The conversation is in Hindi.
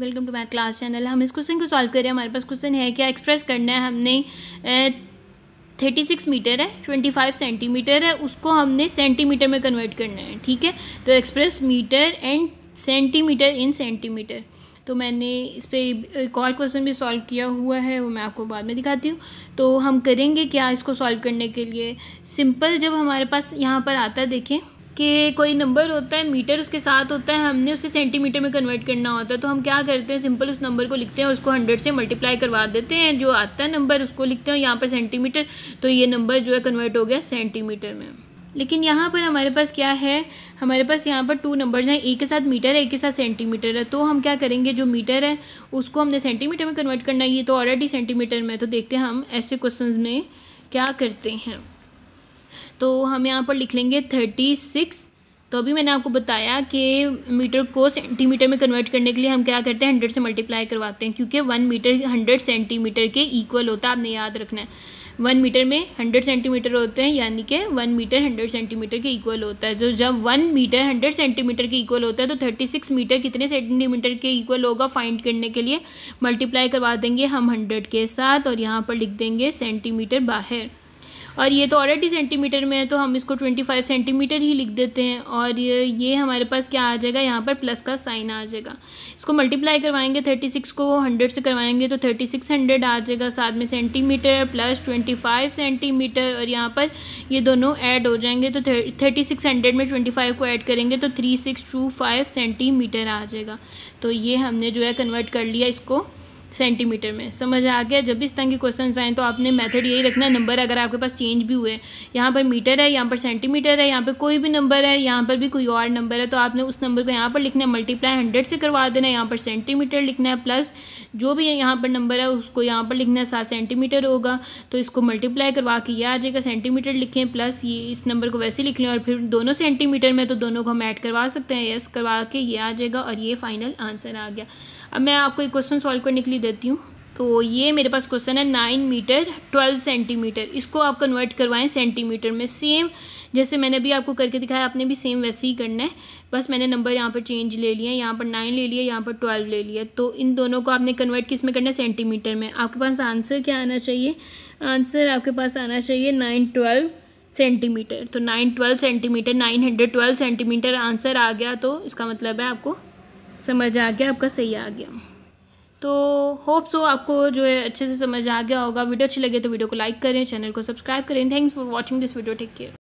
welcome to my class channel हम इस क्वेश्चन को सॉल्व करें हमारे पास क्वेश्चन है क्या एक्सप्रेस करना है हमने थर्टी सिक्स मीटर है ट्वेंटी फाइव सेंटीमीटर है उसको हमने सेंटीमीटर में कन्वर्ट करना है ठीक है तो express metre and centimetre in centimetre तो मैंने इस पर एक और क्वेश्चन भी सॉल्व किया हुआ है वो मैं आपको बाद में दिखाती हूँ तो हम करेंगे क्या इसको सॉल्व करने के लिए सिंपल जब हमारे पास यहाँ पर आता है देखें कि कोई नंबर होता है मीटर उसके साथ होता है हमने उसे सेंटीमीटर में कन्वर्ट करना होता है तो हम क्या करते हैं सिंपल उस नंबर को लिखते हैं उसको हंड्रेड से मल्टीप्लाई करवा देते हैं जो आता है नंबर उसको लिखते हैं यहाँ पर सेंटीमीटर तो ये नंबर जो है कन्वर्ट हो गया सेंटीमीटर में लेकिन यहाँ पर हमारे पास क्या है हमारे पास यहाँ पर टू नंबर्स हैं एक के साथ मीटर है एक के साथ सेंटीमीटर है तो हम क्या करेंगे जो मीटर है उसको हमने सेंटीमीटर में कन्वर्ट करना है ये तो ऑलरेडी सेंटीमीटर में तो देखते हैं हम ऐसे क्वेश्चन में क्या करते हैं तो हम यहाँ पर लिख लेंगे थर्टी सिक्स तो अभी मैंने आपको बताया कि मीटर को सेंटीमीटर में कन्वर्ट करने के लिए हम क्या करते हैं हंड्रेड से मल्टीप्लाई करवाते हैं क्योंकि वन मीटर हंड्रेड सेंटीमीटर के इक्वल होता है आपने याद रखना है वन मीटर में हंड्रेड सेंटीमीटर होते हैं यानी कि वन मीटर हंड्रेड सेंटीमीटर के इक्वल होता है तो जब वन मीटर हंड्रेड सेंटीमीटर के इक्वल होता है तो थर्टी सिक्स मीटर कितने सेंटीमीटर के इक्वल होगा फाइंड करने के लिए मल्टीप्लाई करवा देंगे हम हंड्रेड के साथ और यहाँ पर लिख देंगे सेंटीमीटर बाहर और ये तो ऑलरेडी सेंटीमीटर में है तो हम इसको ट्वेंटी फाइव सेंटीमीटर ही लिख देते हैं और ये ये हमारे पास क्या आ जाएगा यहाँ पर प्लस का साइन आ जाएगा इसको मल्टीप्लाई करवाएंगे थर्टी सिक्स को हंड्रेड से करवाएंगे तो थर्टी सिक्स हंड्रेड आ जाएगा साथ में centimetre plus twenty five centimetre और यहाँ पर ये दोनों ऐड हो जाएंगे तो थर्टी सिक्स हंड्रेड में ट्वेंटी फाइव को ऐड करेंगे तो three six two five centimetre आ जाएगा तो ये हमने जो है कन्वर्ट कर लिया इसको सेंटीमीटर में समझ आ गया जब इस तरह के क्वेश्चन आएँ तो आपने मेथड यही रखना है नंबर अगर आपके पास चेंज भी हुए यहाँ पर मीटर है यहाँ पर सेंटीमीटर है यहाँ पर कोई भी नंबर है यहाँ पर भी कोई और नंबर है तो आपने उस नंबर को यहाँ पर लिखना है मल्टीप्लाई हंड्रेड से करवा देना है यहाँ पर सेंटीमीटर लिखना है प्लस जो भी यहाँ पर नंबर है उसको यहाँ पर लिखना है सात सेंटीमीटर होगा तो इसको मल्टीप्लाई करवा के ये आ जाएगा सेंटीमीटर लिखें प्लस ये इस नंबर को वैसे लिख लें और फिर दोनों सेंटीमीटर में तो दोनों को हम ऐड करवा सकते हैं यस करवा के ये आ जाएगा और ये फाइनल आंसर आ गया अब मैं आपको एक क्वेश्चन सॉल्व करने के लिए देती हूँ तो ये मेरे पास क्वेश्चन है नाइन मीटर ट्वेल्व सेंटीमीटर इसको आप कन्वर्ट करवाएं सेंटीमीटर में सेम जैसे मैंने अभी आपको करके दिखाया आपने भी सेम वैसे ही करना है बस मैंने नंबर यहाँ पर चेंज ले लिया यहाँ पर नाइन ले लिया यहाँ पर ट्वेल्व ले लिया तो इन दोनों को आपने कन्वर्ट किस में करना है सेंटीमीटर में आपके पास आंसर क्या आना चाहिए आंसर आपके पास आना चाहिए नाइन ट्वेल्व सेंटीमीटर तो nine twelve centimetre nine hundred twelve centimetre answer आ गया तो इसका मतलब है आपको समझ आ गया आपका सही आ गया तो होप सो आपको जो है अच्छे से समझ आ गया होगा वीडियो अच्छी लगे तो वीडियो को लाइक करें चैनल को सब्सक्राइब करें thanks for watching this video take care